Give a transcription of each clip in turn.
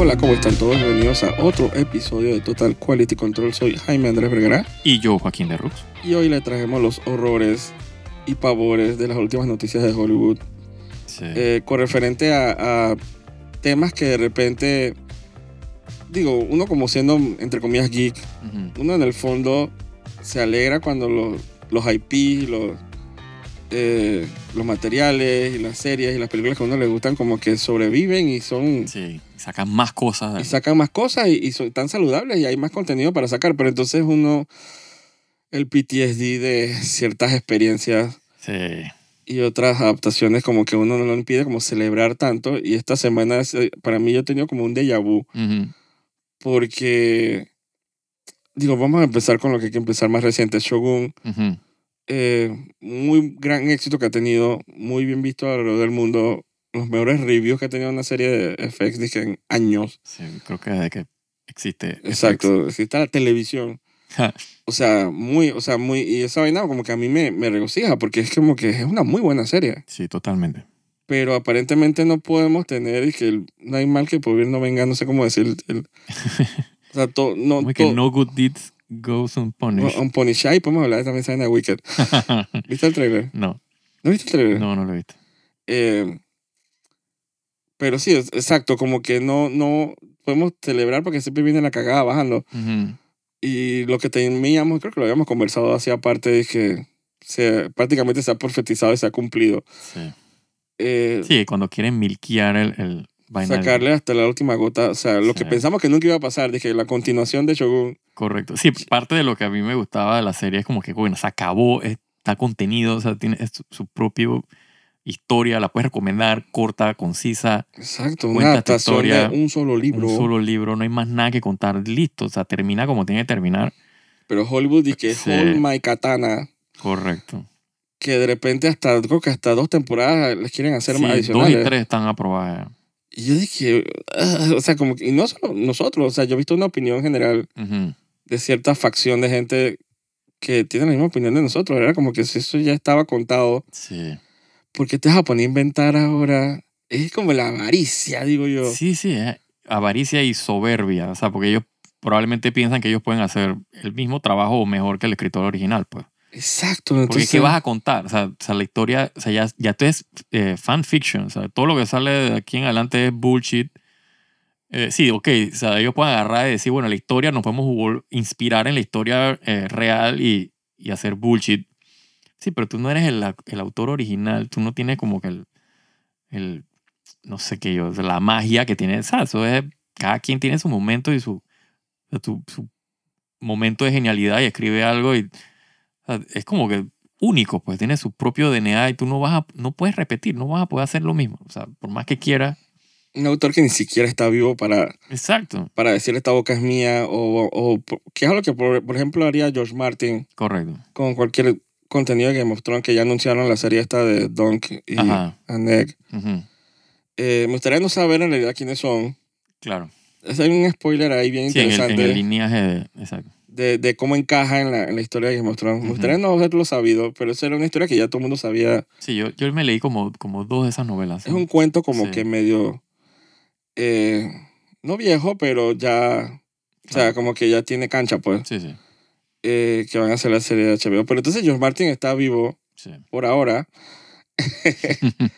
Hola, ¿cómo están todos? Bienvenidos a otro episodio de Total Quality Control. Soy Jaime Andrés Vergara. Y yo, Joaquín de Rux. Y hoy le traemos los horrores y pavores de las últimas noticias de Hollywood. Eh, con referente a, temas que de repente, digo, uno como siendo, entre comillas, geek, uno en el fondo se alegra cuando los, los IP, los, eh, los materiales y las series y las películas que a uno le gustan como que sobreviven y son... Sí, sacan más cosas. Y sacan más cosas y, son tan saludables y hay más contenido para sacar, pero entonces uno, el PTSD de ciertas experiencias sí. y otras adaptaciones como que uno no lo impide como celebrar tanto y esta semana eh, para mí yo he tenido como un déjà vu porque digo, vamos a empezar con lo que hay que empezar más reciente, Shogun. Uh eh, muy gran éxito que ha tenido, muy bien visto alrededor del mundo. Los mejores reviews que ha tenido una serie de FX dije, en años. Sí, creo que desde que existe. Exacto, existe la televisión. o sea, muy, o sea, muy, y esa vaina como que a mí me, me regocija porque es como que es una muy buena serie. Sí, totalmente. Pero aparentemente no podemos tener y que no hay mal que por bien no venga, no sé cómo decir. El, o sea, no, que no good deeds Goes Unpunished. Unpunished. Y podemos hablar de también escena de Wicked. ¿Viste el trailer? No. ¿No viste el trailer? No, no lo he eh, pero sí, exacto, como que no, no podemos celebrar porque siempre viene la cagada bajando. Y lo que teníamos, creo que lo habíamos conversado así aparte, es que se, prácticamente se ha profetizado y se ha cumplido. Sí. Eh, sí, cuando quieren milquear el, Sacarle hasta la última gota. O sea, lo que pensamos que nunca iba a pasar, que la continuación de Shogun Correcto. Sí, parte de lo que a mí me gustaba de la serie es como que, bueno, se acabó, está contenido, o sea, tiene su, propio historia, la puedes recomendar, corta, concisa. Exacto, una historia, un solo libro. Un solo libro, no hay más nada que contar, listo, o sea, termina como tiene que terminar. Pero Hollywood dice que sí. My Katana. Correcto. Que de repente hasta, hasta dos temporadas les quieren hacer más adicionales. dos y tres están aprobadas. Y yo dije, ah, o sea, como que, y no solo nosotros, o sea, yo he visto una opinión general de cierta facción de gente que tiene la misma opinión de nosotros. Era como que si eso ya estaba contado. Sí. ¿Por qué te vas a poner a inventar ahora? Es como la avaricia, digo yo. Sí, sí, eh, avaricia y soberbia. O sea, porque ellos probablemente piensan que ellos pueden hacer el mismo trabajo o mejor que el escritor original, pues. Exacto. Entonces... Porque ¿qué vas a contar? O sea, la historia, o sea, ya, ya tú es eh, fan fiction. O sea, todo lo que sale de aquí en adelante es bullshit eh, sí, ok, o sea, ellos pueden agarrar y decir, bueno, la historia, nos podemos inspirar en la historia eh, real y, y, hacer bullshit. Sí, pero tú no eres el, el autor original, tú no tienes como que el, el no sé qué yo, la magia que tiene, es, cada quien tiene su momento y su, su, su momento de genialidad y escribe algo y es como que único, pues tiene su propio DNA y tú no vas a, no puedes repetir, no vas a poder hacer lo mismo, o sea, por más que quieras un autor que ni siquiera está vivo para, Exacto. para decir esta boca es mía o, o que es lo que, por, ejemplo, haría George Martin. Correcto. Con cualquier contenido que Thrones que ya anunciaron la serie esta de Donk y Ajá. Eh, me gustaría no saber en realidad quiénes son. Claro. Es, un spoiler ahí bien interesante. En en de, exacto. De, cómo encaja en la, historia de Game of Thrones. Me gustaría no haberlo sabido, pero esa era una historia que ya todo el mundo sabía. Sí, yo, yo me leí como, como dos de esas novelas. Es un cuento como que medio eh, no viejo, pero ya, o sea, ah. como que ya tiene cancha, pues. Sí, sí. Eh, que van a hacer la serie de HBO. Pero entonces George Martin está vivo por ahora.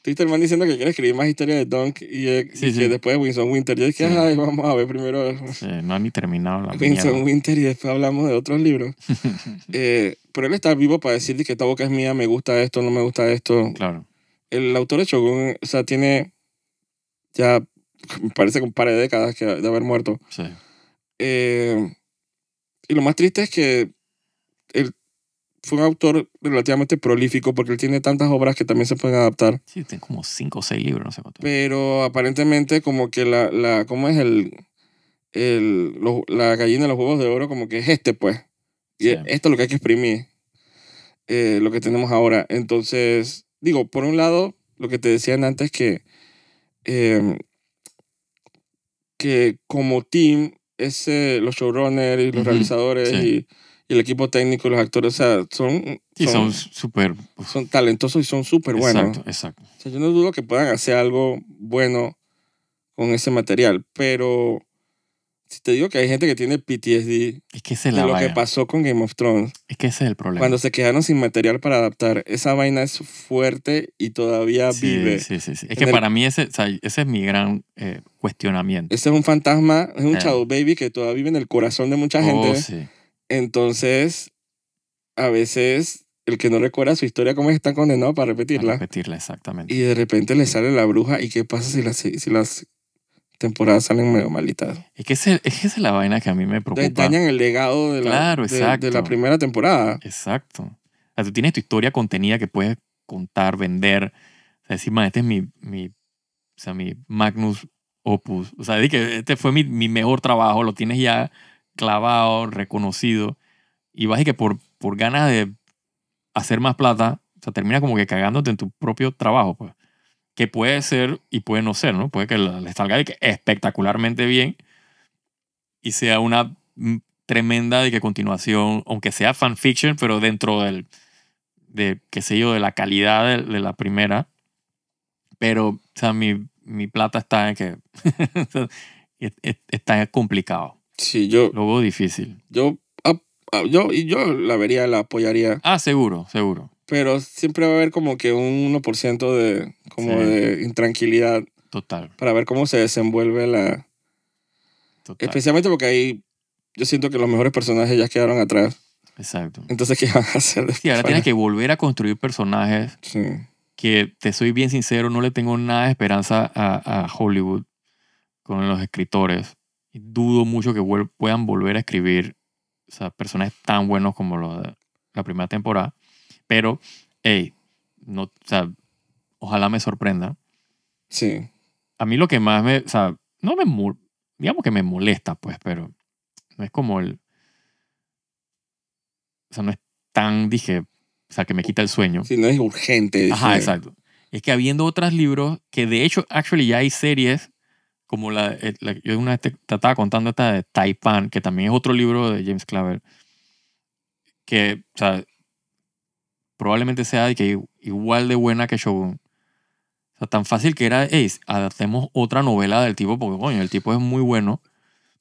Twitterman diciendo que quiere escribir más historia de Dunk y, eh, después de Winston Winter. Yo vamos a ver primero. no han ni terminado la Winter y después hablamos de otros libros. pero él está vivo para decirle que esta boca es mía, me gusta esto, no me gusta esto. Claro. El autor de Shogun, o sea, tiene ya parece que un par de décadas que, de haber muerto. Sí. Eh, y lo más triste es que él fue un autor relativamente prolífico porque él tiene tantas obras que también se pueden adaptar. Sí, tiene como cinco o seis libros, no sé Pero aparentemente como que la, la ¿cómo es el, el la gallina de los huevos de oro? Como que es este, pues. Y esto es lo que hay que exprimir, eh, lo que tenemos ahora. Entonces, digo, por un lado, lo que te decían antes que eh, que como team, ese, los showrunners y los realizadores y, el equipo técnico y los actores, o sea, son... Y son súper... Son, talentosos y son súper buenos. Exacto, exacto. yo no dudo que puedan hacer algo bueno con ese material, pero si te digo que hay gente que tiene PTSD es que de lo que pasó con Game of Thrones. Es que ese es el problema. Cuando se quedaron sin material para adaptar, esa vaina es fuerte y todavía vive. Sí, sí, sí. Es que para mí ese, ese es mi gran eh, cuestionamiento. Ese es un fantasma, es un eh. baby que todavía vive en el corazón de mucha gente. Oh, sí. Entonces, a veces el que no recuerda su historia, ¿cómo está condenado para repetirla? repetirla, exactamente. Y de repente le sale la bruja y qué pasa si las... si, temporada salen medio malitas. Es que, es esa es la vaina que a mí me preocupa. Dañan el legado de la, la primera temporada. Exacto. O sea, tú tienes tu historia contenida que puedes contar, vender. O sea, decir, man, este es mi, mi, sea, mi magnus opus. O sea, de que este fue mi, mejor trabajo, lo tienes ya clavado, reconocido. Y vas y que por, por ganas de hacer más plata, o sea, termina como que cagándote en tu propio trabajo. Pues que puede ser y puede no ser, ¿no? Puede que le salga espectacularmente bien y sea una mm, tremenda de que continuación, aunque sea fanfiction, pero dentro del, de, qué sé yo, de la calidad de, la primera. Pero, o sea, mi, mi plata está en que está complicado. Sí, yo. Luego difícil. Yo, ah, ah, yo, yo la vería, la apoyaría. Ah, seguro, seguro pero siempre va a haber como que un 1% de, como de intranquilidad. Total. Para ver cómo se desenvuelve la... Especialmente porque ahí yo siento que los mejores personajes ya quedaron atrás. Exacto. Entonces, ¿qué van a hacer después? ahora tienes que volver a construir personajes que, te soy bien sincero, no le tengo nada de esperanza a, Hollywood con los escritores. Dudo mucho que puedan volver a escribir personajes tan buenos como los de la primera temporada pero, hey, no, o sea, ojalá me sorprenda. Sí. A mí lo que más me, o sea, no me, digamos que me molesta, pues, pero no es como el, o sea, no es tan, dije, o sea, que me quita el sueño. Sí, no es urgente. Ajá, exacto. Es que habiendo otros libros, que de hecho, actually, ya hay series, como eh, la, yo una vez te, te, estaba contando esta de Taipan, que también es otro libro de James Claver, que, o sea, probablemente sea que igual de buena que Shogun. O sea, tan fácil que era, hey, adaptemos otra novela del tipo, porque coño, el tipo es muy bueno.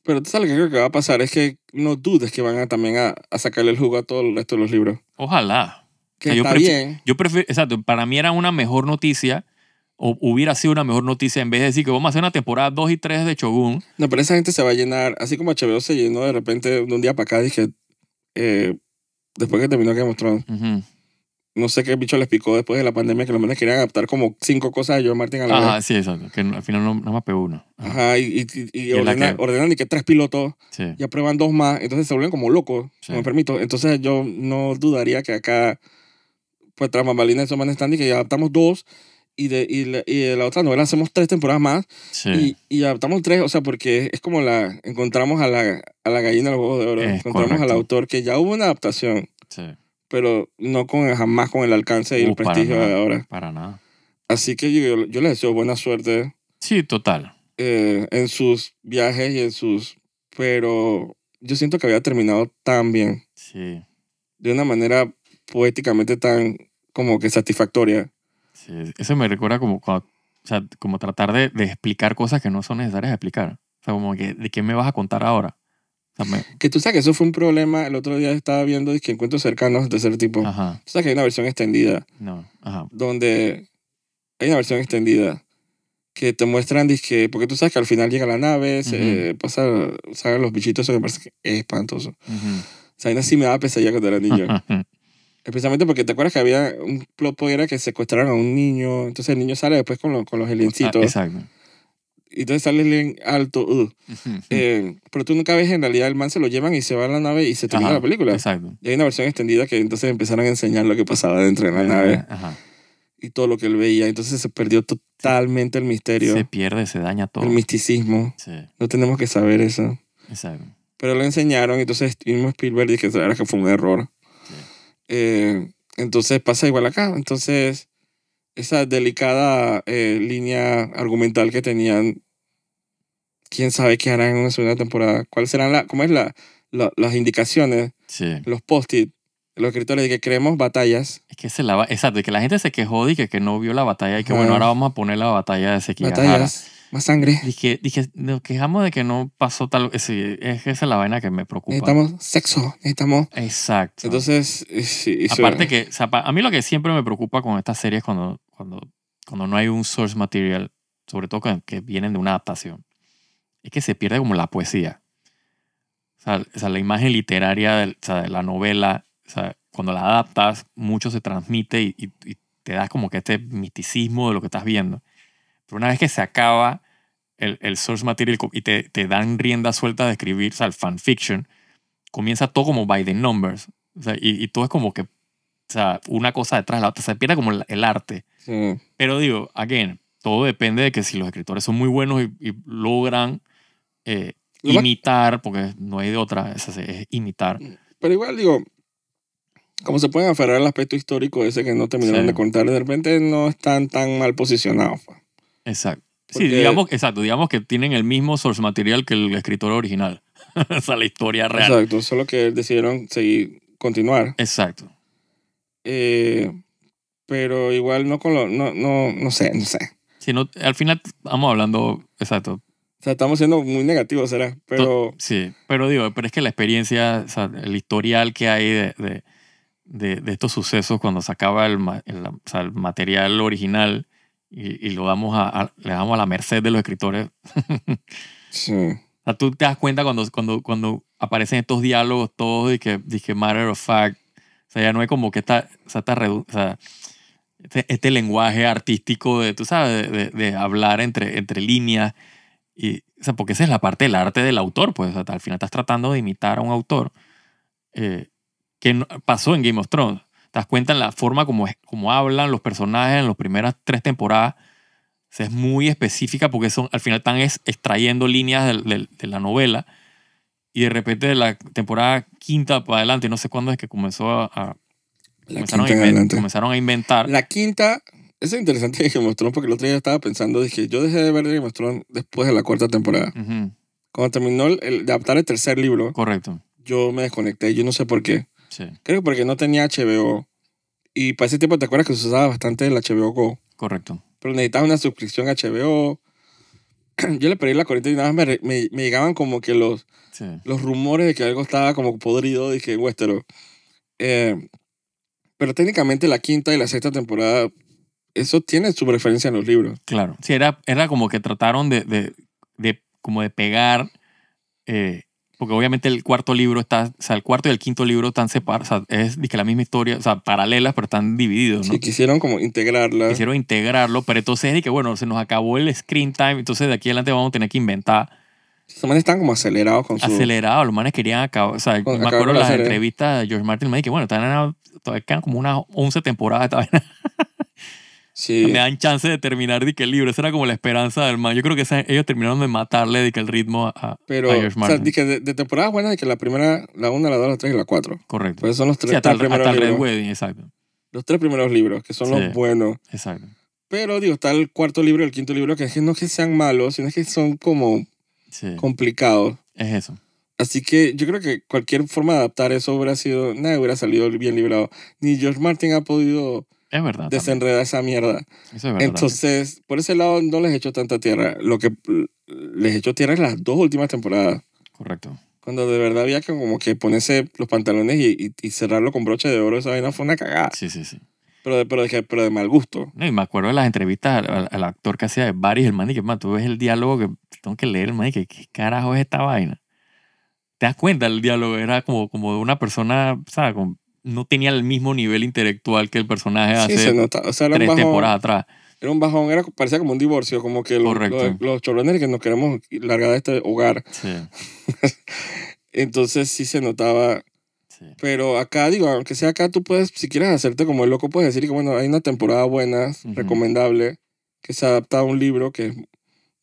Pero tú sabes que creo que va a pasar, es que no dudes que van a también a, sacarle el jugo a todo el resto de los libros. Ojalá. Que está bien. Yo prefiero, exacto, para mí era una mejor noticia, o hubiera sido una mejor noticia en vez de decir que vamos a hacer una temporada 2 y 3 de Shogun. No, pero esa gente se va a llenar, así como HBO se llenó de repente de un día para acá, dije, eh, después que terminó que mostraron no sé qué bicho les picó después de la pandemia que lo menos querían adaptar como cinco cosas de Joe Martin a la Ajá, sí, exacto. Que al final no, más pegó uno. Ajá, y, y, y, ordenan y que tres pilotos, ya prueban dos más, entonces se vuelven como locos, me permito. Entonces yo no dudaría que acá, pues tras bambalinas de Man Standing, que ya adaptamos dos y de, la, otra novela hacemos tres temporadas más sí. y, adaptamos tres, o sea, porque es como la encontramos a la, a la gallina de los de oro, encontramos al autor que ya hubo una adaptación. Sí pero no con, jamás con el alcance y el uh, prestigio de ahora. Para nada. Así que yo, yo les deseo buena suerte. Sí, total. Eh, en sus viajes y en sus... Pero yo siento que había terminado tan bien. Sí. De una manera poéticamente tan como que satisfactoria. Sí, eso me recuerda como, como tratar de, explicar cosas que no son necesarias explicar. O sea, como que, ¿de qué me vas a contar ahora? Que tú sabes que eso fue un problema. El otro día estaba viendo que encuentros cercanos de ese tipo. Tú sabes que hay una versión extendida. No. Ajá. Donde hay una versión extendida que te muestran disque, porque tú sabes que al final llega la nave, se, pasa, los bichitos, eso que parece es espantoso. O sea, así me daba pesadilla cuando era niño. Especialmente porque te acuerdas que había un plot era que secuestraron a un niño, entonces el niño sale después con, con los ah, aliencitos. exacto y entonces sale en alto. Uh, eh, pero tú nunca ves en realidad el man se lo llevan y se va a la nave y se termina la película. Exacto. Y hay una versión extendida que entonces empezaron a enseñar lo que pasaba dentro de la nave. Y todo lo que él veía. Entonces se perdió totalmente el misterio. Se pierde, se daña todo. El misticismo. Sí. No tenemos que saber eso. Exacto. Pero lo enseñaron, entonces mismo Spielberg y que fue un error. Eh, entonces pasa igual acá. Entonces esa delicada eh, línea argumental que tenían. Quién sabe qué harán en una segunda temporada. ¿Cuáles serán la, cómo es la, las indicaciones? Los post-it. Los escritores de que creemos batallas. Es que se la, exacto, que la gente se quejó de que, no vio la batalla y que bueno, ahora vamos a poner la batalla de ese Batallas más sangre. Dije, dije, nos quejamos de que no pasó tal. Es, es esa es la vaina que me preocupa. Necesitamos sexo, necesitamos. Exacto. Entonces, Aparte que, a mí lo que siempre me preocupa con estas series cuando, cuando, cuando no hay un source material, sobre todo que, vienen de una adaptación, es que se pierde como la poesía. O sea, la imagen literaria de, la novela, cuando la adaptas, mucho se transmite y, y te das como que este misticismo de lo que estás viendo pero una vez que se acaba el, source material y te, te, dan rienda suelta de escribir, o sea, el fanfiction, comienza todo como by the numbers. O sea, y, y, todo es como que, o sea, una cosa detrás de la otra. Se pierde como el, arte. Sí. Pero digo, again, todo depende de que si los escritores son muy buenos y, logran eh, imitar, porque no hay de otra, es, imitar. Mm. Pero igual, digo, como se pueden aferrar al aspecto histórico ese que no terminaron de contar, de repente no están tan mal posicionados. Pues. Exacto. Sí, digamos, exacto, digamos que tienen el mismo source material que el escritor original. o sea, la historia real. Exacto, solo que decidieron seguir, continuar. Exacto. Eh, pero igual no con lo, no, sé, no sé. al final vamos hablando, exacto. O sea, estamos siendo muy negativos, ¿será? Pero... Sí, pero digo, pero es que la experiencia, o sea, el historial que hay de, estos sucesos cuando se acaba el, el material original y, y lo damos a, le damos a la merced de los escritores. sí. O sea, tú te das cuenta cuando, cuando, cuando aparecen estos diálogos todos y que, dije matter of fact. O sea, ya no es como que está, o sea, este, este, lenguaje artístico de, tú sabes, de, hablar entre, entre líneas. Y, o sea, porque esa es la parte del arte del autor, pues o sea, al final estás tratando de imitar a un autor eh, que pasó en Game of Thrones te das cuenta en la forma como, como hablan los personajes en las primeras tres temporadas. es muy específica porque son, al final están es, extrayendo líneas de, la novela. Y de repente de la temporada quinta para adelante, no sé cuándo es que comenzó a... comenzaron, a inventar. La quinta, eso es interesante que Game porque el otro día estaba pensando, dije, yo dejé de ver Game of Thrones después de la cuarta temporada. Cuando terminó el, de adaptar el tercer libro. Correcto. Yo me desconecté, yo no sé por qué. Creo porque no tenía HBO. Y para ese tiempo te acuerdas que se usaba bastante el HBO Go. Correcto. Pero necesitaba una suscripción a HBO. Yo le pedí la corriente y nada más me, llegaban como que los, los rumores de que algo estaba como podrido, dije, Westeros. Eh, pero técnicamente la quinta y la sexta temporada, eso tiene su referencia en los libros. Claro. Sí, era, era como que trataron de, como de pegar eh, porque obviamente el cuarto libro está, o sea, el cuarto y el quinto libro están separados, o sea, es que la misma historia, o sea, paralelas, pero están divididos, ¿no? Sí, quisieron como integrarla. Quisieron integrarlo, pero entonces es que, bueno, se nos acabó el screen time, entonces de aquí adelante vamos a tener que inventar. Los manes están como acelerados con su... Acelerados, los manes querían acabar, o sea, me acuerdo las entrevistas de George Martin, me dije, bueno, todavía quedan como unas 11 temporadas, todavía. Sí. Me dan chance de terminar de que el libro. Esa era como la esperanza del man. Yo creo que ellos terminaron de matarle de que el ritmo a, Pero, Martin. O sea, de, de, temporadas buenas, de que la primera, la una, la dos, la tres y la cuatro. Correcto. Pues son los tres, hasta, primeros libros. Wedding, exacto. Los tres primeros libros, que son los buenos. Exacto. Pero, digo, está el cuarto libro y el quinto libro, que no es que sean malos, sino es que son como complicados. Es eso. Así que yo creo que cualquier forma de adaptar eso hubiera sido, nada hubiera salido bien librado. Ni George Martin ha podido es verdad. Desenreda esa mierda. Eso es verdad. Entonces, por ese lado no les echo tanta tierra. Lo que les echo tierra es las dos últimas temporadas. Correcto. Cuando de verdad había como que ponerse los pantalones y, cerrarlo con broche de oro, esa vaina fue una cagada. Sí, sí, sí. Pero de, pero de, mal gusto. No, y me acuerdo de las entrevistas al, actor que hacía de Barry, el man, y que, man, tú ves el diálogo que tengo que leer, el y que qué carajo es esta vaina. Te das cuenta, el diálogo era como, como de una persona, ¿sabes? Con, no tenía el mismo nivel intelectual que el personaje hace tres temporadas atrás. Era un bajón, era, parecía como un divorcio, como que los, chorrones que nos queremos largar de este hogar. Entonces sí se notaba. Pero acá, digo, aunque sea acá, tú puedes, si quieres hacerte como el loco, puedes decir que, bueno, hay una temporada buena, recomendable, que se adapta a un libro que es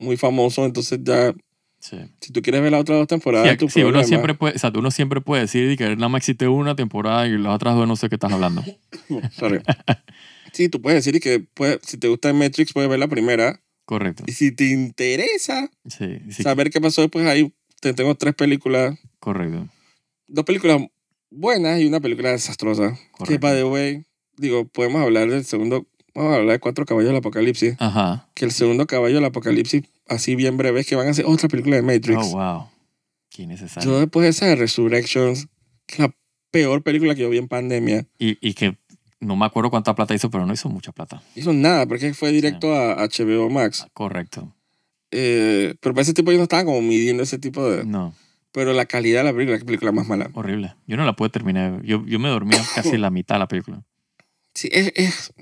muy famoso, entonces ya si tú quieres ver las otras dos temporadas, sí, uno siempre puede, o sea, uno siempre puede decir que nada más existe una temporada y las otras dos no sé qué estás hablando. sí, tú puedes decir que si te gusta Matrix puedes ver la primera. Correcto. Y si te interesa saber qué pasó después, pues ahí tengo tres películas. Correcto. Dos películas buenas y una película desastrosa. the digo, podemos hablar del segundo, vamos a hablar de Cuatro Caballos del Apocalipsis. Ajá. Que el segundo caballo del Apocalipsis así bien breves que van a hacer otra película de Matrix. Oh, wow. Qué innecesario. Yo después de esa de Resurrections, que la peor película que yo vi en pandemia. Y, y, que no me acuerdo cuánta plata hizo, pero no hizo mucha plata. Hizo nada, porque fue directo a HBO Max. Ah, correcto. Eh, pero para ese tipo yo no estaba como midiendo ese tipo de... No. Pero la calidad de la película, la película más mala. Horrible. Yo no la pude terminar. Yo, yo me dormía casi la mitad de la película. Sí, es, es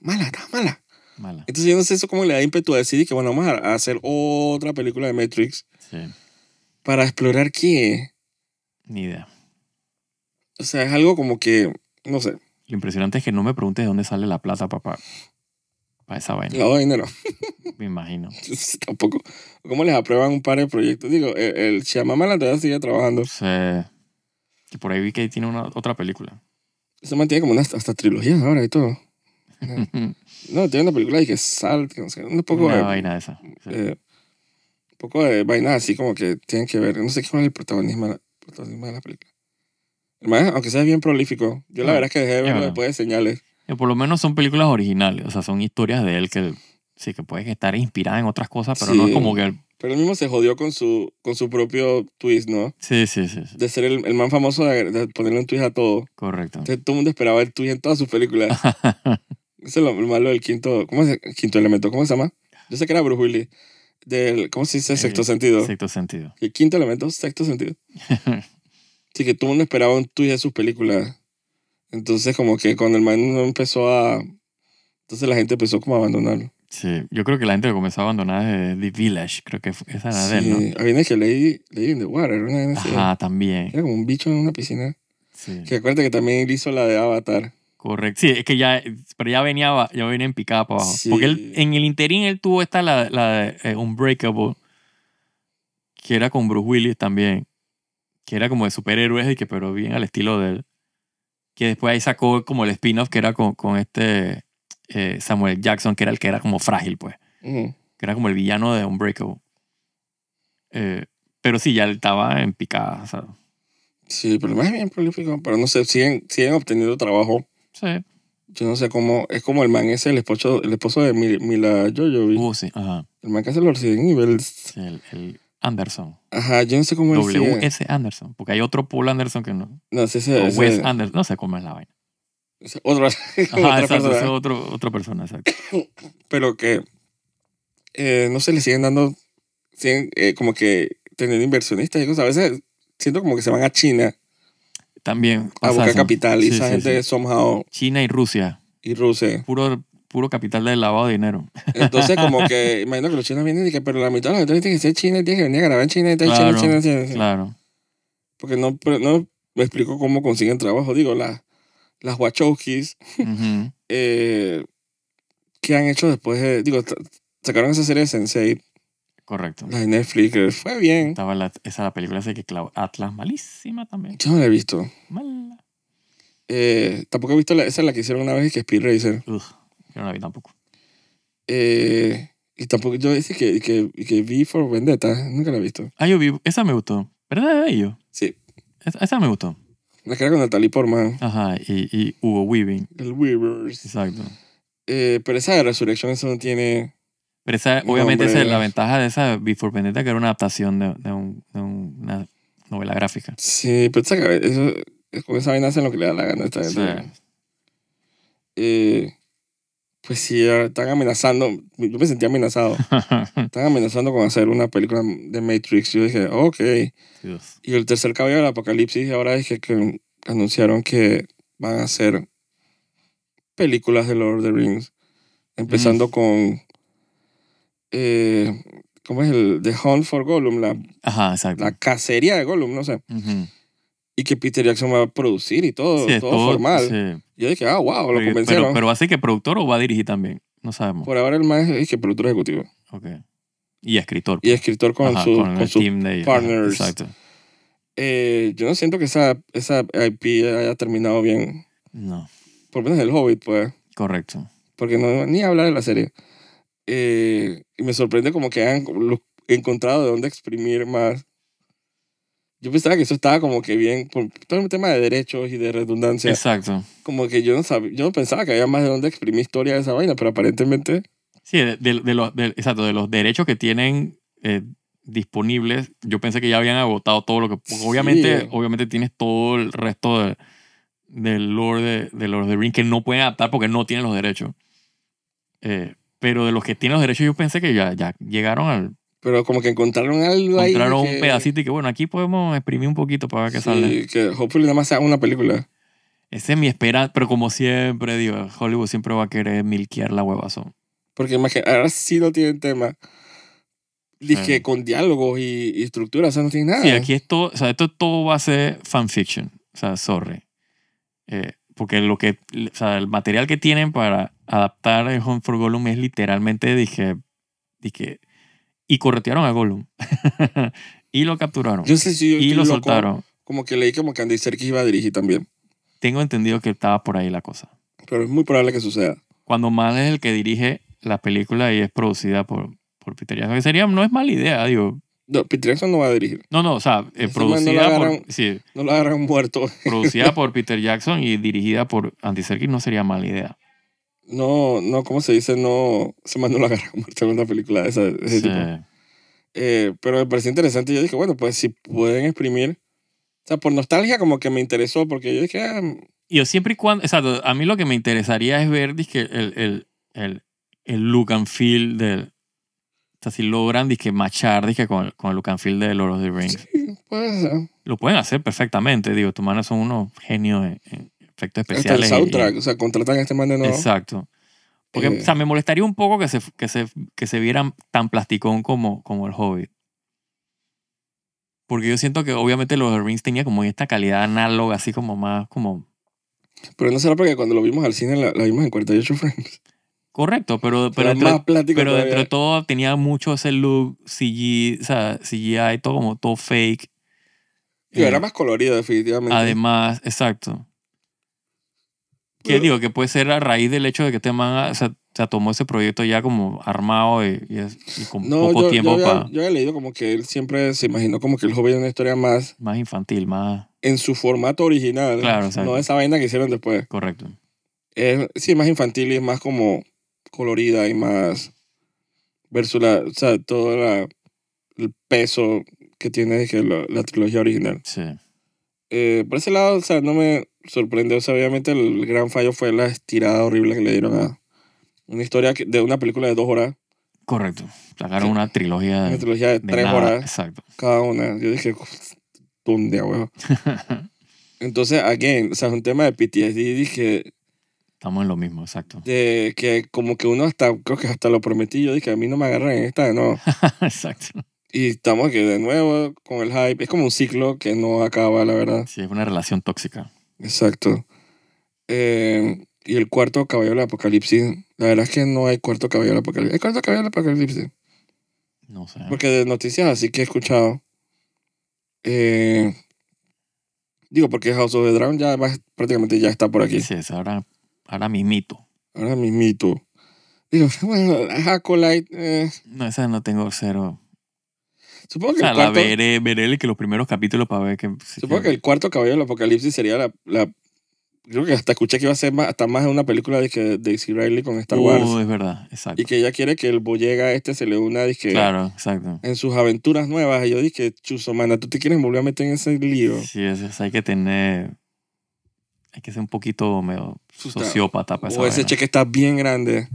mala, está mala. Entonces yo no sé eso cómo le da ímpetu a decidir que bueno, vamos a hacer otra película de Matrix. Sí. Para explorar qué. Ni idea. O sea, es algo como que, no sé. Lo impresionante es que no me preguntes de dónde sale la plata, papá. Para esa vaina. No, Me imagino. Tampoco. ¿Cómo les aprueban un par de proyectos? Digo, el, el la todavía sigue trabajando. Sí. Que por ahí vi que tiene una, otra película. Se mantiene como una, hasta trilogías ahora y todo. No, tiene una película y que salte un poco una de, vaina esa. Eh, un poco de vaina así como que tienen que ver, no sé qué es el protagonismo, el de la película. Además, aunque sea bien prolífico, yo la ah, verdad es que dejé de verlo después de señales. por lo menos son películas originales, o sea, son historias de él que sí que pueden estar inspiradas en otras cosas, pero no es como que... Pero él mismo se jodió con su, con su propio twist, ¿no? Sí, sí, sí. De ser el, el man famoso de, de, ponerle un twist a todo. Correcto. todo el mundo esperaba el twist en todas sus películas. Ese es lo malo del quinto. ¿Cómo es quinto elemento? ¿Cómo se llama? Yo sé que era Bruce Willis. Del, ¿Cómo se dice? sexto sentido. Sexto sentido. El quinto elemento, sexto sentido. Así que todo el mundo esperaba un tuyo de sus películas. Entonces, como que cuando el man no empezó a. Entonces la gente empezó como a abandonarlo. Sí, yo creo que la gente lo comenzó a abandonar de The Village, creo que esa era de él, ¿no? Sí, había que leí Lady the Water, una Ajá, también. Era como un bicho en una piscina. Sí. Que acuérdate que también hizo la de Avatar. Correcto. Sí, es que ya, pero ya venía, ya venía en picada para abajo. Porque en el interín él tuvo esta, la, de eh, Unbreakable, que era con Bruce Willis también, que era como de superhéroes y que, pero bien al estilo de él. Que después ahí sacó como el spin-off que era con, este eh, Samuel Jackson, que era el que era como frágil, pues. Que era como el villano de Unbreakable. Eh, pero sí, ya él estaba en picada, Sí, pero más bien prolífico. Pero no sé, siguen, siguen obteniendo trabajo Sí. Yo no sé cómo. Es como el man ese, el esposo, el esposo de Mila Jojo uh, El man que hace los Resident y el, el, Anderson. Ajá, yo no sé cómo W.S. Él Anderson. Porque hay otro Paul Anderson que no. No sé O ese, Wes Anderson. No sé cómo es la vaina. otro, ajá, otra persona. otro, otra persona, exacto. Pero que. Eh, no sé, le siguen dando. Siguen, eh, como que teniendo inversionistas y cosas. A veces siento como que se van a China también. a Boca Capital y esa gente somehow. China y Rusia. Y Rusia. Puro, puro capital del lavado de dinero. Entonces, como que, imagino que los chinos vienen y que, pero la mitad de la gente dice que ser china y tiene que venir a grabar en China y claro, China, China, Claro. Porque no, no me explico cómo consiguen trabajo. Digo, las, las Wachowskis, eh, han hecho después de, digo, sacaron esa serie de Sensei Correcto. La ah, de Netflix, fue bien. Estaba la, esa la película esa que Atlas, malísima también. Yo no la he visto. Mala. Eh, tampoco he visto la, esa la que hicieron una vez que es Speed Racer. Uf, yo no la vi tampoco. Eh, y tampoco yo dije que, que, que vi For Vendetta, nunca la he visto. Ah, yo vi, esa me gustó. ¿Verdad de ello? Sí. Esa, me gustó. La que era con Natalie Portman. Ajá, y, y Hugo Weaving. El Weavers. Exacto. Eh, pero esa de Resurrection, eso no tiene pero esa, obviamente es la ventaja de esa Before que era una adaptación de, una novela gráfica. Sí, pero esa, eso, con esa vaina hacen lo que le da la gana esta eh, pues sí, están amenazando. Yo me sentí amenazado. están amenazando con hacer una película de Matrix. Yo dije, ok. Y el tercer cabello del apocalipsis, ahora dije que, anunciaron que van a hacer películas de Lord of the Rings. Empezando mm. con eh, ¿cómo es el? The Hunt for Gollum, la, Ajá, exacto. la cacería de Gollum, no sé. Y que Peter Jackson va a producir y todo, todo, formal. Yo dije, ah, wow, lo convencieron. Pero, pero, ser que productor o va a dirigir también, no sabemos. Por ahora el más es que productor ejecutivo. Ok. Y escritor. Y pues. escritor con, su, con, sus de partners. Exacto. Eh, yo no siento que esa, esa IP haya terminado bien. No. Por menos el Hobbit, pues. Correcto. Porque no, ni hablar de la serie. Eh, y me sorprende como que han encontrado de dónde exprimir más. Yo pensaba que eso estaba como que bien, por todo el tema de derechos y de redundancia. Exacto. Como que yo no, sabía, yo no pensaba que había más de dónde exprimir historia de esa vaina, pero aparentemente... Sí, de, los, exacto, de los derechos que tienen eh, disponibles, yo pensé que ya habían agotado todo lo que... Obviamente, eh. obviamente tienes todo el resto del Lord de, de Lord of Ring que no pueden adaptar porque no tienen los derechos. Eh, pero de los que tienen los derechos, yo pensé que ya, ya llegaron al. Pero como que encontraron algo ahí. Encontraron un pedacito y que bueno, aquí podemos exprimir un poquito para ver qué sí, sale. que hopefully nada más sea una película. Ese es mi esperanza, pero como siempre digo, Hollywood siempre va a querer milquear la huevazón. Porque imagínate, ahora sí no tienen tema. Dije, con diálogos y, estructuras, o sea, no tiene nada. Sí, aquí esto, o sea, esto todo va a ser fanfiction. O sea, sorry. Eh, porque lo que, o sea, el material que tienen para adaptar el for Gollum es literalmente, dije, dije y corretearon a Gollum. y lo capturaron. Yo sé si y lo soltaron. Como que leí como que Andy Serkis iba a dirigir también. Tengo entendido que estaba por ahí la cosa. Pero es muy probable que suceda. Cuando mal es el que dirige la película y es producida por, por Peter Jackson, sería, no es mala idea, digo. No, Peter Jackson no va a dirigir. No, no, o sea, eh, producida no por... Sí, no lo agarran muerto. producida por Peter Jackson y dirigida por Andy Serkis no sería mala idea no, no, ¿cómo se dice? No, se mandó la garra la una película de, esa, ese tipo. Eh, pero me pareció interesante yo dije, bueno, pues si pueden exprimir. O sea, por nostalgia como que me interesó, porque yo dije... Ah, mm. yo siempre y cuando... sea, a mí lo que me interesaría es ver dije el, el, el, el look and feel del... O sea, si logran dije, machar dije con, con el look and feel de Lord of the Rings. Sí, puede ser. Lo pueden hacer perfectamente, digo, tus manos son unos genios en efectos especiales. el soundtrack, o sea, contratan a este man de Exacto. Porque, o sea, eh. me molestaría un poco que se, que se, que se vieran tan plasticón como, como el Hobbit. Porque yo siento que obviamente los Rings tenía como esta calidad análoga, así como más como... Pero no será porque cuando lo vimos al cine la, vimos en 48 frames. Correcto, pero, pero, dentro, pero dentro todo tenía mucho ese look o sea, CGI, todo como todo fake. Y era eh, más colorido definitivamente. Además, exacto que digo que puede ser a raíz del hecho de que te este man, o ah, sea, se tomó ese proyecto ya como armado y, con poco tiempo para... No, Yo había leído como que él siempre se imaginó como que el joven era una historia más. Más infantil, más. En su formato original. Claro, o No esa vaina que hicieron después. Correcto. Es, sí, más infantil y es más como colorida y más. Versus la. O sea, todo la, el peso que tiene que la, trilogía original. Sí. Eh, por ese lado, o sea, no me sorprendió, obviamente el gran fallo fue la estirada horrible que le dieron a una historia de una película de dos horas. Correcto. Sacaron una trilogía de. de, tres horas. Exacto. Cada una. Yo dije, tundia, weón Entonces, again, o sea, es un tema de PTSD. Dije. Estamos en lo mismo, exacto. De que como que uno hasta, creo que hasta lo prometí, yo dije, a mí no me agarran en esta, no. exacto. Y estamos aquí de nuevo con el hype. Es como un ciclo que no acaba, la verdad. Sí, es una relación tóxica. Exacto. Em, y el cuarto caballo del apocalipsis. La verdad es que no hay cuarto caballo del apocalipsis. ¿Hay cuarto caballo del apocalipsis? No sé. Porque de noticias así que he escuchado. Eh, digo, porque House of the Dragon ya prácticamente ya está por aquí. Sí, es ahora, ahora mismito. Ahora mismito. Digo, bueno, Acolyte. Eh. No, esa no tengo cero. Supongo que o sea, el cuarto... la veré, que los primeros capítulos para ver que... Supongo que el cuarto caballo del apocalipsis sería la, Creo que hasta escuché que iba a ser más, hasta más de una película de que Daisy Riley con Star Wars. Uh, es verdad, exacto. Y que ella quiere que el Boyega este se le una, que Claro, exacto. En sus aventuras nuevas. Y yo dije, chuso, mana, tú te quieres volver a meter en ese lío. Sí, eso, es hay que tener... Hay que ser un poquito medio sociópata para O ese cheque está bien grande.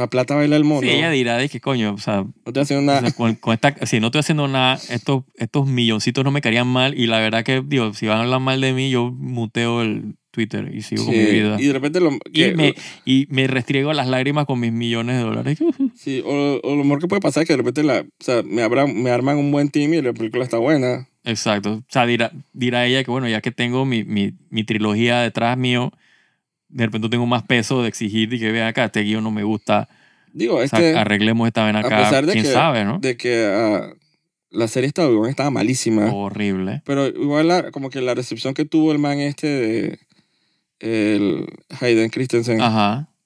La plata baila el mono. Sí, ella dirá, de coño, o sea, no estoy haciendo nada. con, esta, si no estoy haciendo nada, estos, estos milloncitos no me caerían mal. Y la verdad que, digo, si van a hablar mal de mí, yo muteo el Twitter y sigo con mi vida. Y de repente lo, y, me, y me restriego las lágrimas con mis millones de dólares. Sí, o, lo mejor que puede pasar es que de repente la, me, me arman un buen team y la película está buena. Exacto. O sea, dirá, dirá ella que, bueno, ya que tengo mi, mi trilogía detrás mío, de repente tengo más peso de exigir y que vea acá, este guión no me gusta. Digo, arreglemos esta vena acá. A pesar de ¿Quién sabe, no? De que ah, la serie estaba malísima. Horrible. Pero igual como que la recepción que tuvo el man este de el Hayden Christensen.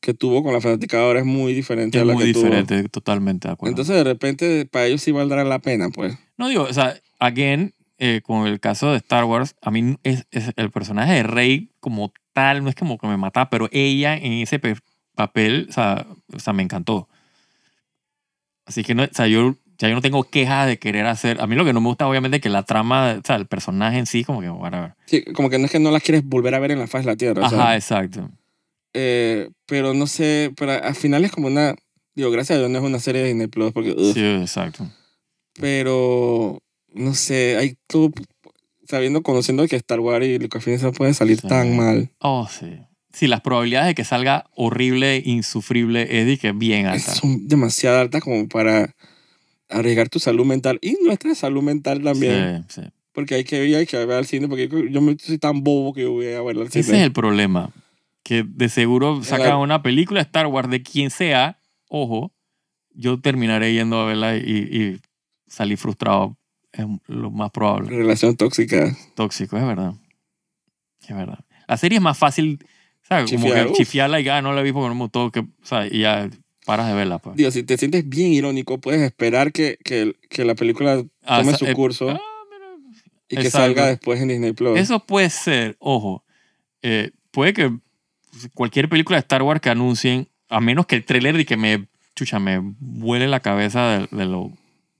que tuvo con la fanática ahora es muy diferente a la muy diferente, totalmente de acuerdo. Entonces, de repente, para ellos sí valdrá la pena, pues. No digo, o sea, again, eh, con el caso de Star Wars, a mí es el personaje de Rey como tal, no es como que me mataba, pero ella en ese papel, o sea, o sea, me encantó. Así que, no, o sea, yo, ya yo no tengo quejas de querer hacer. A mí lo que no me gusta, obviamente, es que la trama, o sea, el personaje en sí, como que, Sí, como que no es que no las quieres volver a ver en la faz de la tierra. Ajá, exacto. Eh, pero no sé, pero al final es como una. Digo, gracias a Dios no es una serie de Disney porque. Sí, exacto. Pero. No sé, hay todo sabiendo, conociendo que Star Wars y Lucasfilm se puede salir tan mal. Oh, sí. Sí, las probabilidades de que salga horrible, e insufrible, Eddie, que bien altas. Son demasiado altas como para arriesgar tu salud mental y nuestra salud mental también. Sí, sí. Porque hay que ir, hay que al cine, porque yo me, soy tan bobo que voy a ver al cine. Ese es el problema. Que de seguro sacan una película Star Wars de quien sea, ojo, yo terminaré yendo a verla y, y salí frustrado es lo más probable. Relación tóxica. Tóxico, es verdad. Es verdad. La serie es más fácil, ¿sabes? como que chifiarla y ya ah, no la vi porque no me toque. Y ya paras de verla. Pues. Digo, si te sientes bien irónico, puedes esperar que, la película ah, tome su eh, curso ah, y que salga después en Disney Plus. Eso puede ser, ojo, eh, puede que cualquier película de Star Wars que anuncien, a menos que el trailer y que me, chucha, me vuele la cabeza de lo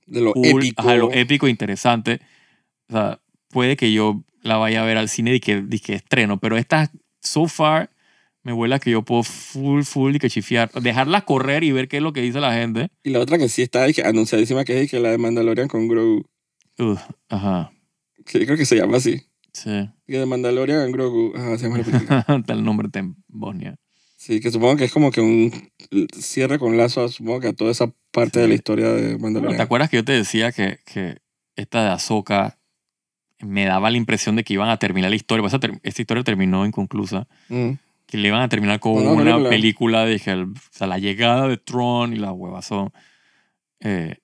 de lo épico. Ajá, lo épico interesante. O sea, puede que yo la vaya a ver al cine y que, que estreno, pero esta, so far, me vuela que yo puedo full, full y que chifiar, dejarla correr y ver qué es lo que dice la gente. Y la otra que sí está que anunciadísima que es que la de Mandalorian con Grogu. ajá. Que creo que se llama así. Sí. Y de Mandalorian con Grogu. Ajá, se llama el nombre en Bosnia. Sí, que supongo que es como que un cierre con lazo, supongo que a toda esa parte de la historia de Mandalorian. ¿Te acuerdas que yo te decía que, esta de Ahsoka me daba la impresión de que iban a terminar la historia? Esta, pues esta historia terminó inconclusa. Mm. Que le iban a terminar con una, película, de, o la llegada de Tron y la huevazón eh,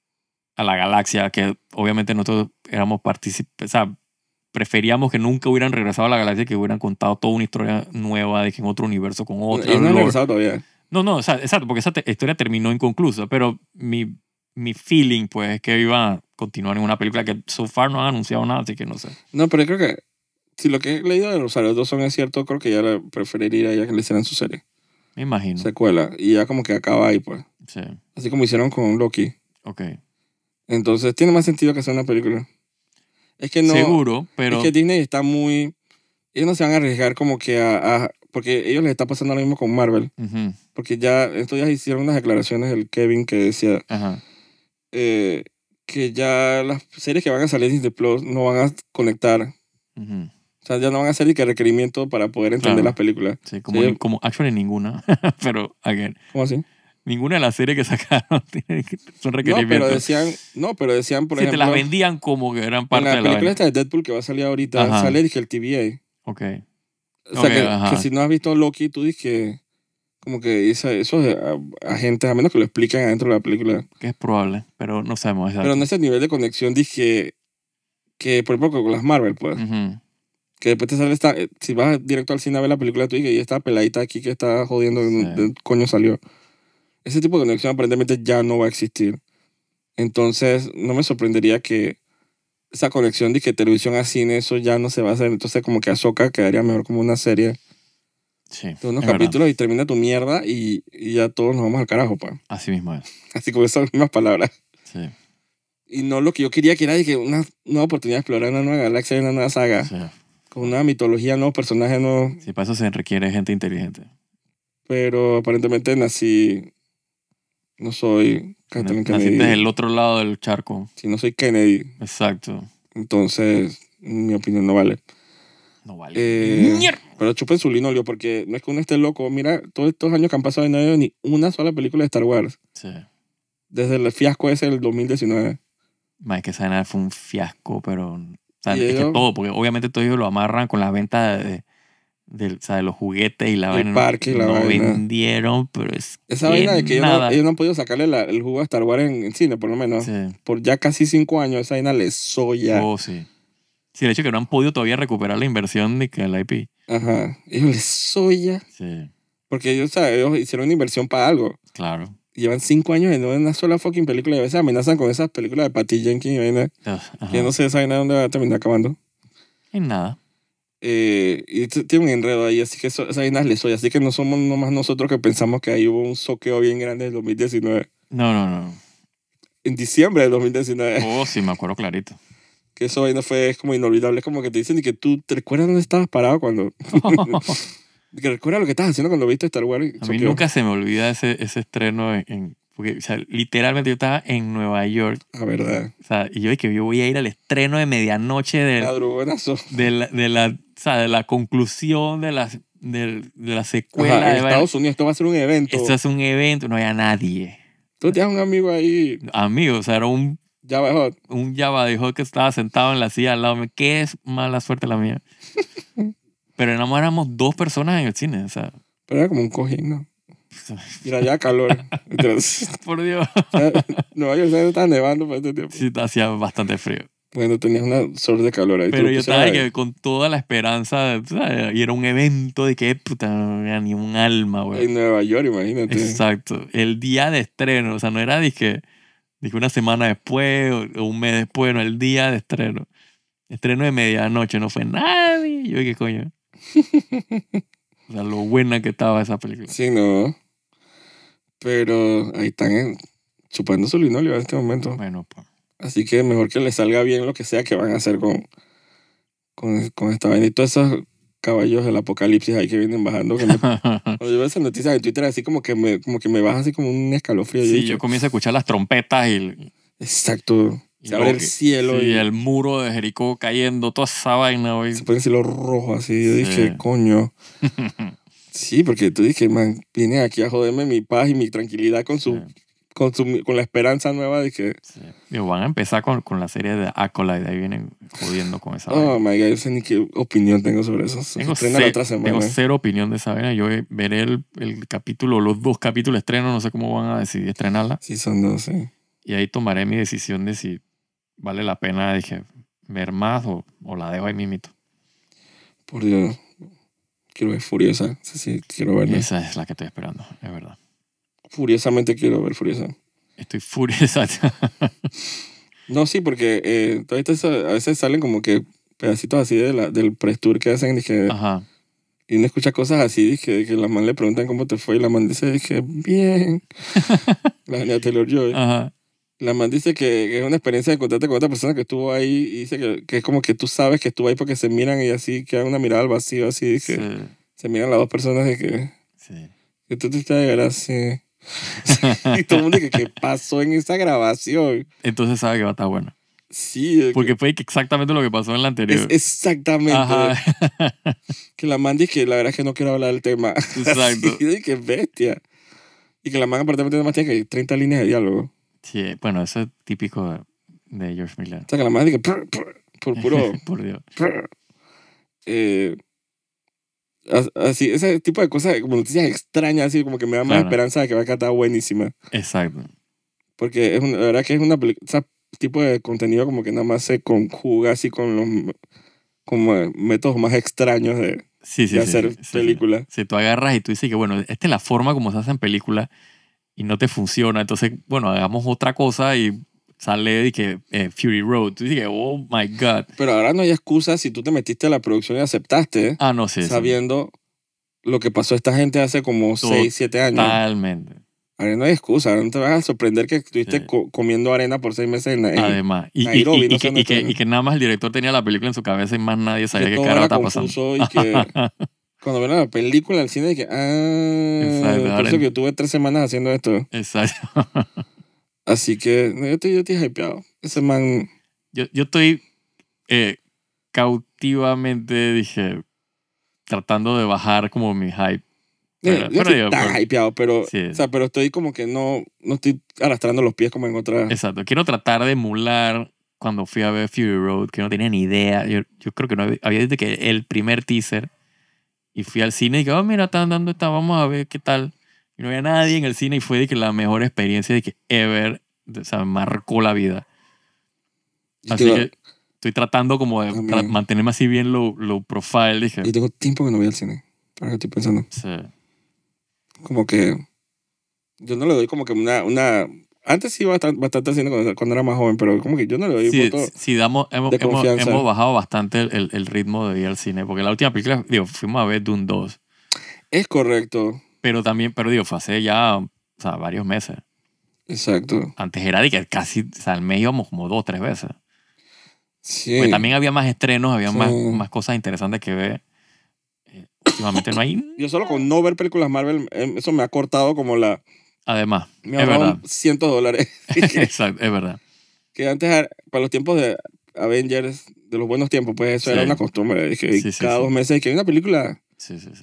a la galaxia, que obviamente nosotros éramos partícipes, preferíamos que nunca hubieran regresado a la galaxia, que hubieran contado toda una historia nueva de que en otro universo con otro. no No, o sea, exacto, porque esa historia terminó inconclusa, pero mi, mi feeling, pues, es que iba a continuar en una película que so far no han anunciado nada, así que no sé. No, pero yo creo que si lo que he leído de Rosario son es cierto, creo que ya preferiría ya que le hicieran su serie. Me imagino. Secuela, y ya como que acaba ahí, pues. Sí. Así como hicieron con Loki. Ok. Entonces tiene más sentido que sea una película. Es que no. Seguro, pero. Es que Disney está muy. Ellos no se van a arriesgar como que a. a porque ellos les está pasando lo mismo con Marvel. Porque ya. Estos ya hicieron unas declaraciones el Kevin que decía. Eh, que ya las series que van a salir de Disney Plus no van a conectar. O sea, ya no van a ser ni que requerimiento para poder entender las películas. Sí, como, como en ninguna. pero, again. ¿Cómo así? Ninguna de las series que sacaron son requerimientos. No, pero decían, no, pero decían por si te las vendían como que eran parte de la... la película esta de Deadpool que va a salir ahorita, sale dije, el TVA. Ok. O sea, que, si no has visto Loki, tú dices que... Como que eso esos eh, agentes, a menos que lo expliquen adentro de la película. Que es probable, pero no sabemos Pero en ese nivel de conexión dije que, por ejemplo, con las Marvel, pues... que después te sale esta, eh, si vas directo al cine a ver la película tú y que está peladita aquí que está jodiendo, ¿de coño salió? ese tipo de conexión aparentemente ya no va a existir. Entonces, no me sorprendería que esa conexión de que televisión a cine, eso ya no se va a hacer. Entonces, como que Azoka quedaría mejor como una serie sí, de unos capítulos y termina tu mierda y, y, ya todos nos vamos al carajo, pa. Así mismo es. Así como esas mismas palabras. Sí. Y no lo que yo quería que era que una nueva oportunidad de explorar una nueva galaxia y una nueva saga. Sí. Con una mitología, nuevos personajes, nuevos. Sí, para eso se requiere gente inteligente. Pero aparentemente nací no soy Kathleen Kennedy. del otro lado del charco. Si no soy Kennedy. Exacto. Entonces, mi opinión no vale. No vale. Eh, pero chupen su linolio porque no es que uno esté loco. Mira, todos estos años que han pasado y no ha ni una sola película de Star Wars. Sí. Desde el fiasco ese del 2019. Más que esa fue un fiasco, pero... O es que todo, porque obviamente todo ellos lo amarran con las ventas de, o sea, de los juguetes y la el no vendieron, pero es. Esa vaina de que ellos no, han podido sacarle el jugo a Star Wars en, cine, por lo menos. Por ya casi cinco años, esa vaina les soya. Oh, sí. Sí, el hecho que no han podido todavía recuperar la inversión de la IP. Ajá. Ellos les soya. Sí. Porque ellos, ellos hicieron una inversión para algo. Claro. Llevan cinco años y no en una sola fucking película y a veces amenazan con esas películas de Patty Jenkins y vaina. no sé esa vaina dónde va a terminar acabando. En nada. Eh, y tiene un enredo ahí, así que eso, esa vaina le soy. Así que no somos nomás nosotros que pensamos que ahí hubo un soqueo bien grande en 2019. No, no, no. En diciembre del 2019. Oh, sí, me acuerdo clarito. Que eso no fue es como inolvidable. Es como que te dicen y que tú te recuerdas dónde estabas parado cuando. que recuerdas lo que estabas haciendo cuando viste Star Wars. A mí nunca se me olvida ese, ese estreno en, porque o sea, literalmente yo estaba en Nueva York. La verdad. O sea, y yo dije que yo voy a ir al estreno de medianoche del, de, la, de la o sea, la conclusión de la, de, de la secuela. en de Estados Unidos esto va a ser un evento. Esto es un evento, no había nadie. Tú tienes un amigo ahí. Amigo, o sea, era un... Java Hot. Un Java de Hot que estaba sentado en la silla al lado. Qué mala suerte la mía. Pero nada más éramos dos personas en el cine, o sea. Pero era como un cojín, ¿no? Mira, ya calor. Por Dios. Nueva York está nevando para este tiempo. Sí, hacía bastante frío. Bueno, tenías una suerte de calor ahí. Pero yo estaba que con toda la esperanza, y era un evento de que puta, no había ni un alma, güey. En Nueva York, imagínate. Exacto. El día de estreno, o sea, no era dije, dije una semana después o un mes después, no, el día de estreno. Estreno de medianoche, no fue nadie. Yo qué coño. o sea, lo buena que estaba esa película. Sí, no. Pero ahí están eh, chupando su linoleo en este momento. Bueno, pues. Así que mejor que les salga bien lo que sea que van a hacer con, con, con esta vaina. Y todos esos caballos del apocalipsis ahí que vienen bajando. Que yo veo esas noticias en Twitter, así como que me, como que me baja así como un escalofrío. Sí, yo, comienzo a escuchar las trompetas y... Exacto. Y se abre el cielo. y el muro de Jericó cayendo, toda esa vaina, güey. Se pone el cielo rojo así. Yo dije, coño. sí, porque tú dije, man, viene aquí a joderme mi paz y mi tranquilidad con su con, la esperanza nueva de que... van a empezar con, la serie de Acola y de ahí vienen jodiendo con esa Oh, my God, yo sé ni qué opinión tengo sobre eso. tengo, estrena la eh. cero opinión de esa vena Yo veré el, capítulo, los dos capítulos estreno, no sé cómo van a decidir estrenarla. Sí, son dos, Y ahí tomaré mi decisión de si vale la pena, dije, ver más o, o la dejo ahí mimito. Por Dios, quiero ver Furiosa, sí, quiero verla. Esa es la que estoy esperando, es verdad furiosamente quiero ver Furiosa. Estoy furiosa. no, sí, porque eh, a veces salen como que pedacitos así de la, del pre tour que hacen. Y uno escucha cosas así, dije, que la man le preguntan cómo te fue y la man dice, dije, bien. la La man dice que es una experiencia de contarte con otra persona que estuvo ahí y dice que, es como que tú sabes que estuvo ahí porque se miran y así que hay una mirada al vacío, así que se miran las dos personas y que, sí. que tú te estás de y todo el mundo dice, ¿qué pasó en esa grabación? Entonces sabe que va a estar bueno. Sí. Porque fue exactamente lo que pasó en la anterior. exactamente. que la man dice que la verdad es que no quiero hablar del tema. Exacto. y que bestia. Y que la man aparte más tiene que 30 líneas de diálogo. Sí, bueno, eso es típico de George Miller. O sea, que la man dice que... Por, puro... por Dios. Eh, Así, ese tipo de cosas, como noticias extrañas, así como que me da más esperanza de que va a estar buenísima. Exacto. Porque es una, la verdad que es una tipo de contenido como que nada más se conjuga así con los como métodos más extraños de, hacer película películas. Si tú agarras y tú dices que, bueno, esta es la forma como se hacen película y no te funciona, entonces, bueno, hagamos otra cosa y sale y que eh, Fury Road. Tú dices, oh my God. Pero ahora no hay excusa si tú te metiste a la producción y aceptaste. Ah, no sé. Sabiendo lo que pasó a esta gente hace como 6, 7 años. Totalmente. Ahora no hay excusa, ahora no te vas a sorprender que estuviste comiendo arena por 6 meses en, Además, y, que, nada más el director tenía la película en su cabeza y más nadie sabía qué carajo estaba pasando. Y que cuando vieron la película al cine, dije, ah, Exacto, por eso que yo tuve 3 semanas haciendo esto. Exacto. Así que yo estoy, yo estoy hypeado. Ese man. Yo, yo estoy eh, cautivamente, dije, tratando de bajar como mi hype. Pero, yo estoy tan pues, hypeado, pero, o sea, pero estoy como que no, no estoy arrastrando los pies como en otra Exacto. Quiero tratar de emular cuando fui a ver Fury Road, que no tenía ni idea. Yo, yo creo que no había, había que el primer teaser y fui al cine y dije, oh, mira, está andando esta, vamos a ver qué tal. Y no había nadie en el cine y fue de que la mejor experiencia de que ever o sea, marcó la vida. Así que estoy tratando como de mantenerme así bien lo profile, Y tengo tiempo que no voy al cine. Para que estoy pensando. Sí. Como que. Yo no le doy como que una. una antes sí iba bastante, al cuando, era más joven, pero como que yo no le doy sí, sí, damos, hemos, hemos, bajado bastante el, ritmo de ir al cine, porque la última película, digo, fuimos a ver Dune 2. Es correcto. Pero también, pero digo, fue hace ya, varios meses. Exacto. Antes era de que casi o sea, al mes íbamos como dos o tres veces. Sí. también había más estrenos, había más, más cosas interesantes que ver. Eh, últimamente no hay. Yo solo con no ver películas Marvel, em, eso me ha cortado como la. Además, me es verdad. cientos de dólares. Exacto, es verdad. Que antes, para los tiempos de Avengers, de los buenos tiempos, pues eso era una costumbre. cada dos meses que hay una película.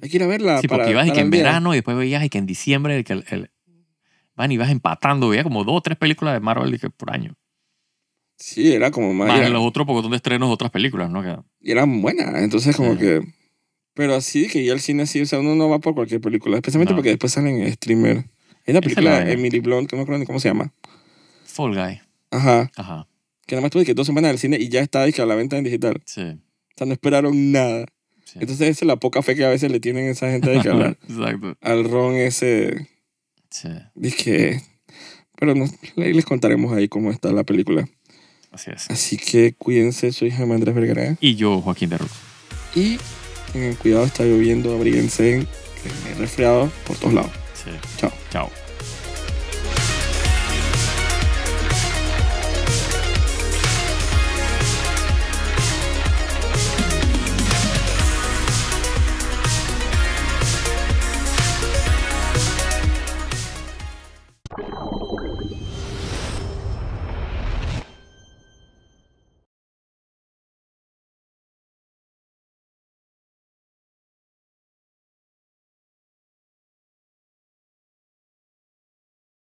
Hay que ir a verla. Sí, porque ibas y que en verano y después veías y que en diciembre el, y vas empatando, veía como dos o tres películas de Marvel por año. Sí, era como más. Más los otros porque estrenos de otras películas, ¿no? y eran buenas, entonces como que. Pero así que ya el cine así, o sea, uno no va por cualquier película, especialmente porque después salen streamer. Hay una película Emily Blunt, que no me acuerdo ni cómo se llama. Fall Guy. Ajá. Ajá. Que nada más tuve que dos semanas del cine y ya está que a la venta en digital. Sí. O sea, no esperaron nada. Entonces esa es la poca fe que a veces le tienen esa gente de que Exacto. Al ron ese Sí. Dije, pero no, les contaremos ahí cómo está la película. Así es. Así que cuídense, soy Jaime Andrés Vergara. Y yo, Joaquín de Ruz. Y tengan cuidado, está lloviendo, abríguense, resfriado por todos lados. Sí. Chao. Chao.